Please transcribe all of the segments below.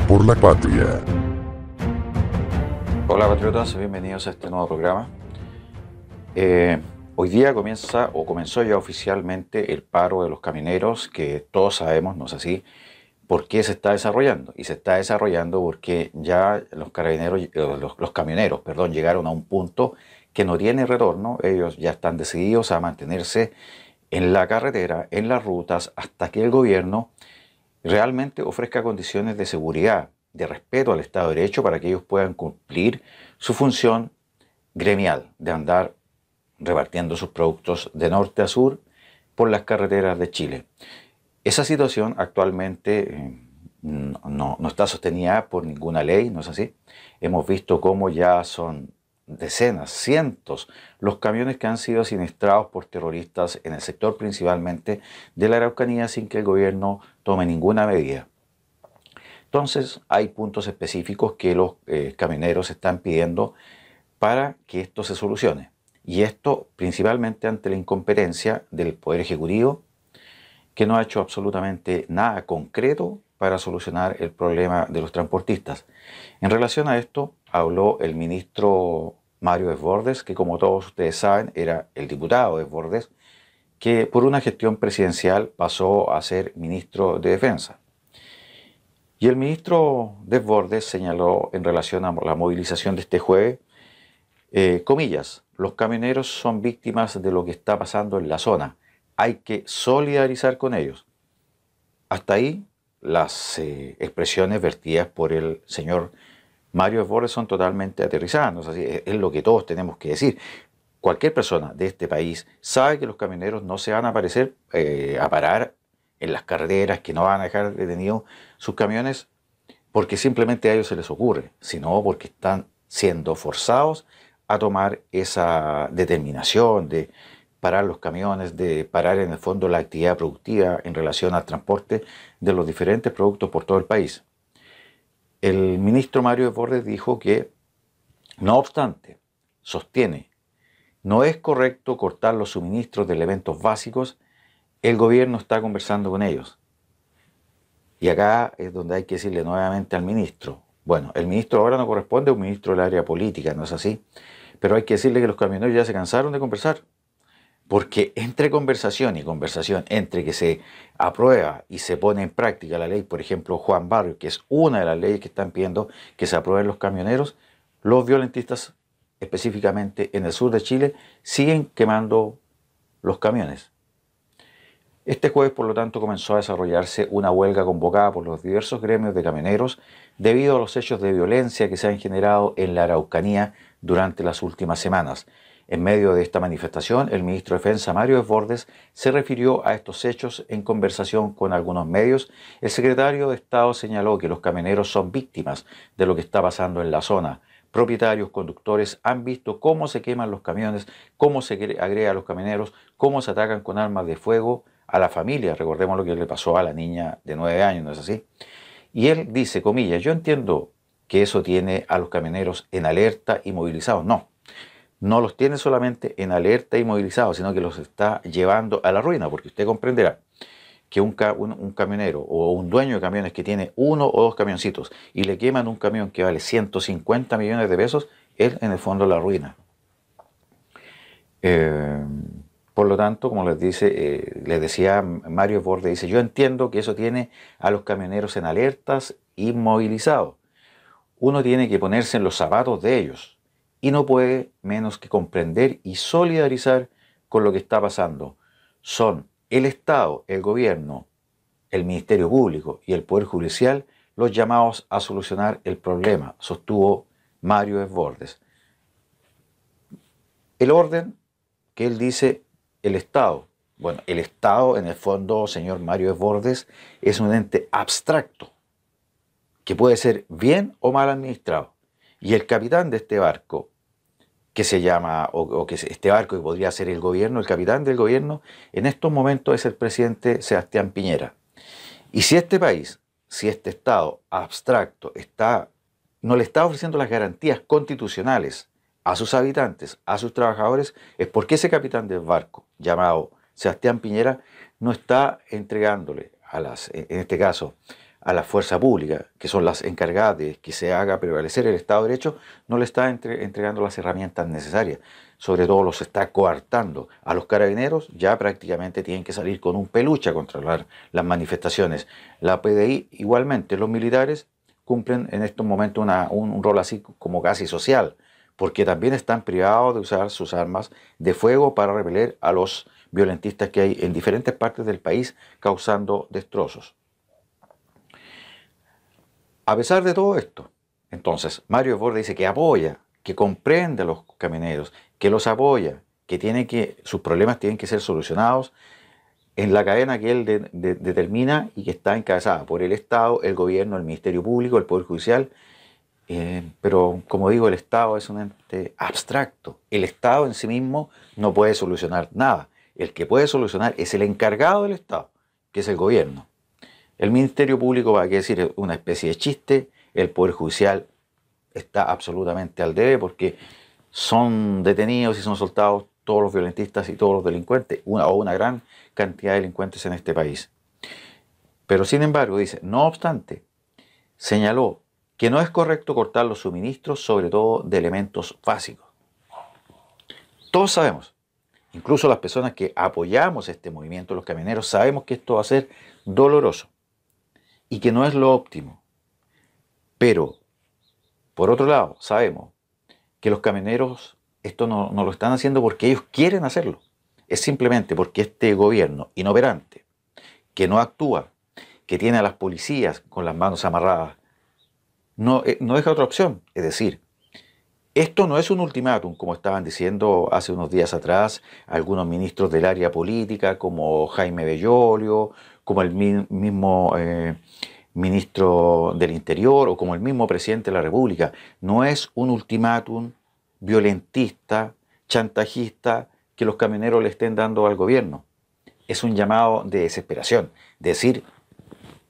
por la patria. Hola patriotas, bienvenidos a este nuevo programa. Eh, hoy día comienza o comenzó ya oficialmente el paro de los camioneros, que todos sabemos, no sé si, por qué se está desarrollando. Y se está desarrollando porque ya los carabineros, eh, los, camioneros, perdón, llegaron a un punto que no tiene retorno. Ellos ya están decididos a mantenerse en la carretera, en las rutas, hasta que el gobierno realmente ofrezca condiciones de seguridad, de respeto al Estado de Derecho para que ellos puedan cumplir su función gremial de andar repartiendo sus productos de norte a sur por las carreteras de Chile. Esa situación actualmente eh, no, no está sostenida por ninguna ley, ¿no es así? Hemos visto cómo ya son decenas, cientos, los camiones que han sido siniestrados por terroristas en el sector principalmente de la Araucanía sin que el gobierno tome ninguna medida. Entonces hay puntos específicos que los eh, camioneros están pidiendo para que esto se solucione. Y esto principalmente ante la incompetencia del Poder Ejecutivo, que no ha hecho absolutamente nada concreto para solucionar el problema de los transportistas. En relación a esto, habló el ministro Mario Esbordes que como todos ustedes saben era el diputado Esbordes que por una gestión presidencial pasó a ser ministro de Defensa. Y el ministro Desbordes señaló en relación a la movilización de este jueves, eh, comillas, los camioneros son víctimas de lo que está pasando en la zona. Hay que solidarizar con ellos. Hasta ahí las eh, expresiones vertidas por el señor Mario Desbordes son totalmente aterrizadas. así, es, lo que todos tenemos que decir cualquier persona de este país sabe que los camioneros no se van a aparecer eh, a parar en las carreteras, que no van a dejar detenidos sus camiones porque simplemente a ellos se les ocurre, sino porque están siendo forzados a tomar esa determinación de parar los camiones, de parar en el fondo la actividad productiva en relación al transporte de los diferentes productos por todo el país. El ministro Mario Bordes dijo que, no obstante, sostiene no es correcto cortar los suministros de elementos básicos, el gobierno está conversando con ellos. Y acá es donde hay que decirle nuevamente al ministro, bueno, el ministro ahora no corresponde a un ministro del área política, ¿no es así? Pero hay que decirle que los camioneros ya se cansaron de conversar. Porque entre conversación y conversación, entre que se aprueba y se pone en práctica la ley, por ejemplo, Juan Barrio, que es una de las leyes que están pidiendo que se aprueben los camioneros, los violentistas específicamente en el sur de Chile, siguen quemando los camiones. Este jueves, por lo tanto, comenzó a desarrollarse una huelga convocada por los diversos gremios de camioneros debido a los hechos de violencia que se han generado en la Araucanía durante las últimas semanas. En medio de esta manifestación, el ministro de Defensa Mario Esbordes se refirió a estos hechos en conversación con algunos medios. El secretario de Estado señaló que los camioneros son víctimas de lo que está pasando en la zona propietarios, conductores han visto cómo se queman los camiones, cómo se agrega a los camioneros, cómo se atacan con armas de fuego a la familia. Recordemos lo que le pasó a la niña de 9 años, ¿no es así? Y él dice, comillas, yo entiendo que eso tiene a los camioneros en alerta y movilizados. No, no los tiene solamente en alerta y movilizados, sino que los está llevando a la ruina, porque usted comprenderá que un, camionero o un dueño de camiones que tiene uno o dos camioncitos y le queman un camión que vale 150 millones de pesos, él en el fondo la ruina. Eh, por lo tanto, como les, dice, eh, decía Mario Borde, dice, yo entiendo que eso tiene a los camioneros en alertas, inmovilizados. Uno tiene que ponerse en los zapatos de ellos y no puede menos que comprender y solidarizar con lo que está pasando. Son el Estado, el gobierno, el Ministerio Público y el Poder Judicial los llamados a solucionar el problema, sostuvo Mario Esbordes. El orden que él dice, el Estado. Bueno, el Estado, en el fondo, señor Mario Esbordes, es un ente abstracto que puede ser bien o mal administrado. Y el capitán de este barco, que se llama, o, que este barco y podría ser el gobierno, el capitán del gobierno, en estos momentos es el presidente Sebastián Piñera. Y si este país, si este Estado abstracto está, no le está ofreciendo las garantías constitucionales a sus habitantes, a sus trabajadores, es porque ese capitán del barco, llamado Sebastián Piñera, no está entregándole a las, en este caso, a la fuerza pública, que son las encargadas de que se haga prevalecer el Estado de Derecho, no le está entregando las herramientas necesarias. Sobre todo los está coartando. A los carabineros ya prácticamente tienen que salir con un peluche a controlar las manifestaciones. La PDI igualmente, los militares cumplen en estos momentos un, un, rol así como casi social, porque también están privados de usar sus armas de fuego para repeler a los violentistas que hay en diferentes partes del país causando destrozos. A pesar de todo esto, entonces Mario Ford dice que apoya, que comprende a los camineros, que los apoya, que, tiene que sus problemas tienen que ser solucionados en la cadena que él determina y que está encabezada por el Estado, el gobierno, el Ministerio Público, el Poder Judicial. Eh, pero como digo, el Estado es un ente abstracto. El Estado en sí mismo no puede solucionar nada. El que puede solucionar es el encargado del Estado, que es el gobierno. El Ministerio Público, va a decir, una especie de chiste, el Poder Judicial está absolutamente al debe porque son detenidos y son soltados todos los violentistas y todos los delincuentes, o una gran cantidad de delincuentes en este país. Pero sin embargo, dice, no obstante, señaló que no es correcto cortar los suministros, sobre todo de elementos básicos. Todos sabemos, incluso las personas que apoyamos este movimiento, los camioneros, sabemos que esto va a ser doloroso y que no es lo óptimo. Pero, por otro lado, sabemos que los camioneros esto no, lo están haciendo porque ellos quieren hacerlo. Es simplemente porque este gobierno inoperante, que no actúa, que tiene a las policías con las manos amarradas, no, eh, no deja otra opción. Es decir, esto no es un ultimátum, como estaban diciendo hace unos días atrás algunos ministros del área política, como Jaime Bellolio, como el mismo eh, ministro del Interior o como el mismo presidente de la República. No es un ultimátum violentista, chantajista, que los camioneros le estén dando al gobierno. Es un llamado de desesperación, decir,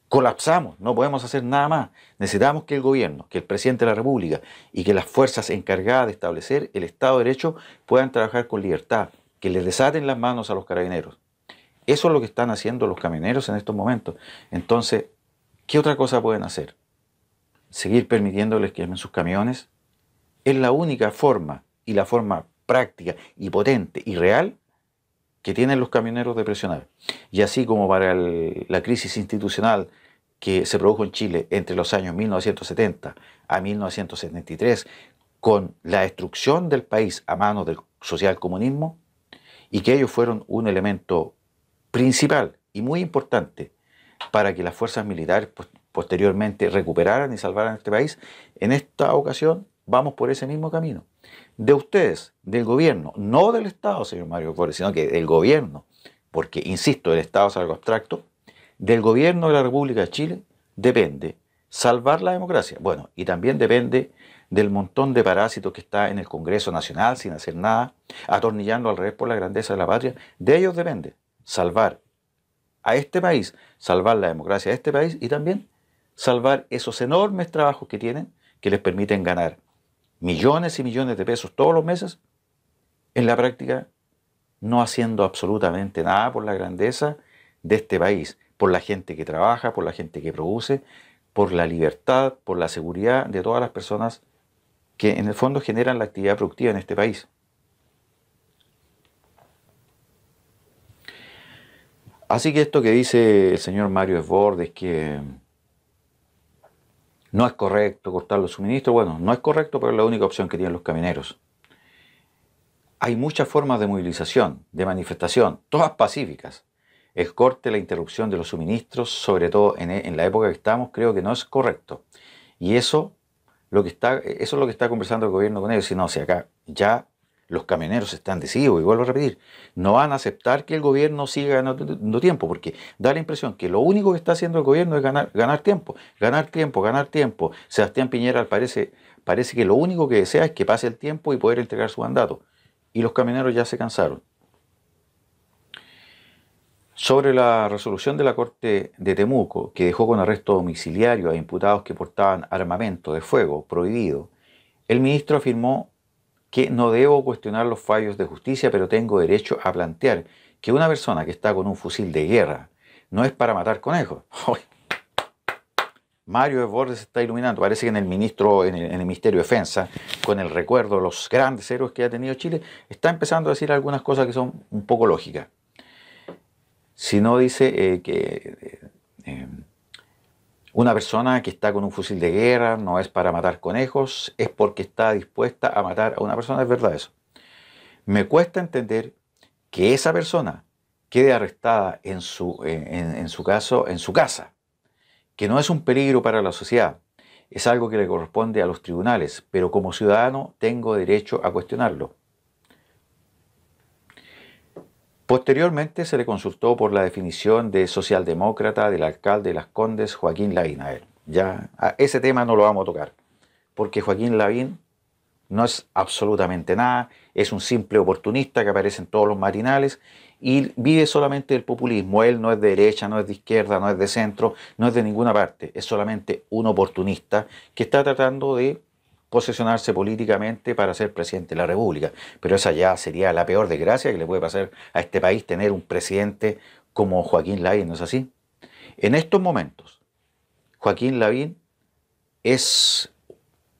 colapsamos, no podemos hacer nada más. Necesitamos que el gobierno, que el presidente de la República y que las fuerzas encargadas de establecer el Estado de Derecho puedan trabajar con libertad, que les desaten las manos a los carabineros. Eso es lo que están haciendo los camioneros en estos momentos. Entonces, ¿qué otra cosa pueden hacer? Seguir permitiéndoles que lleven sus camiones. Es la única forma y la forma práctica y potente y real que tienen los camioneros de presionar. Y así como para la crisis institucional que se produjo en Chile entre los años 1970 a 1973, con la destrucción del país a manos del socialcomunismo, y que ellos fueron un elemento principal y muy importante para que las fuerzas militares posteriormente recuperaran y salvaran este país, en esta ocasión vamos por ese mismo camino. De ustedes, del gobierno, no del Estado, señor Mario Flores, sino que del gobierno, porque, insisto, el Estado es algo abstracto, del gobierno de la República de Chile depende salvar la democracia. Bueno, y también depende del montón de parásitos que está en el Congreso Nacional sin hacer nada, atornillando al revés por la grandeza de la patria. De ellos depende salvar a este país, salvar la democracia de este país y también salvar esos enormes trabajos que tienen que les permiten ganar millones y millones de pesos todos los meses, en la práctica no haciendo absolutamente nada por la grandeza de este país, por la gente que trabaja, por la gente que produce, por la libertad, por la seguridad de todas las personas que en el fondo generan la actividad productiva en este país. Así que esto que dice el señor Mario Esbordes es que no es correcto cortar los suministros. Bueno, no es correcto, pero es la única opción que tienen los camineros. Hay muchas formas de movilización, de manifestación, todas pacíficas. El corte, la interrupción de los suministros, sobre todo e, en, la época que estamos, creo que no es correcto. Y eso, lo que está, eso es lo que está conversando el gobierno con ellos. Si no, si acá ya los camioneros están decididos, y vuelvo a repetir, no van a aceptar que el gobierno siga ganando tiempo, porque da la impresión que lo único que está haciendo el gobierno es ganar, tiempo, ganar tiempo, ganar tiempo. Sebastián Piñera parece, parece que lo único que desea es que pase el tiempo y poder entregar su mandato. Y los camioneros ya se cansaron. Sobre la resolución de la Corte de Temuco, que dejó con arresto domiciliario a imputados que portaban armamento de fuego prohibido, el ministro afirmó que no debo cuestionar los fallos de justicia, pero tengo derecho a plantear que una persona que está con un fusil de guerra no es para matar conejos. Mario de Borges está iluminando. Parece que en el ministro, en el, Ministerio de Defensa, con el recuerdo de los grandes héroes que ha tenido Chile, está empezando a decir algunas cosas que son un poco lógicas. Si no dice eh, que eh, eh, una persona que está con un fusil de guerra no es para matar conejos, es porque está dispuesta a matar a una persona, es verdad eso. Me cuesta entender que esa persona quede arrestada en su, eh, su en su casa, que no es un peligro para la sociedad, es algo que le corresponde a los tribunales, pero como ciudadano tengo derecho a cuestionarlo. Posteriormente se le consultó por la definición de socialdemócrata del alcalde de Las Condes, Joaquín Lavín. ya ese tema no lo vamos a tocar, porque Joaquín Lavín no es absolutamente nada, es un simple oportunista que aparece en todos los marinales y vive solamente del populismo. Él no es de derecha, no es de izquierda, no es de centro, no es de ninguna parte, es solamente un oportunista que está tratando de posicionarse políticamente para ser presidente de la República. Pero esa ya sería la peor desgracia que le puede pasar a este país tener un presidente como Joaquín Lavín, ¿no es así? En estos momentos, Joaquín Lavín es,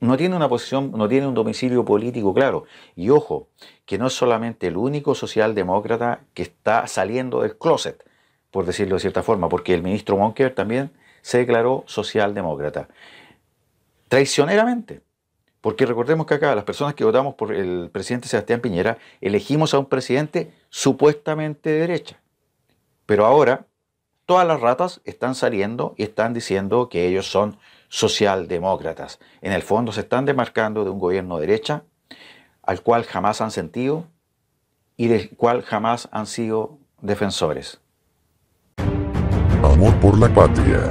no tiene una posición, no tiene un domicilio político claro. Y ojo, que no es solamente el único socialdemócrata que está saliendo del closet, por decirlo de cierta forma, porque el ministro Monker también se declaró socialdemócrata. Traicioneramente porque recordemos que acá las personas que votamos por el presidente Sebastián Piñera elegimos a un presidente supuestamente de derecha. Pero ahora todas las ratas están saliendo y están diciendo que ellos son socialdemócratas. En el fondo se están demarcando de un gobierno de derecha al cual jamás han sentido y del cual jamás han sido defensores. Amor por la patria.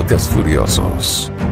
Idiotas Furiosos.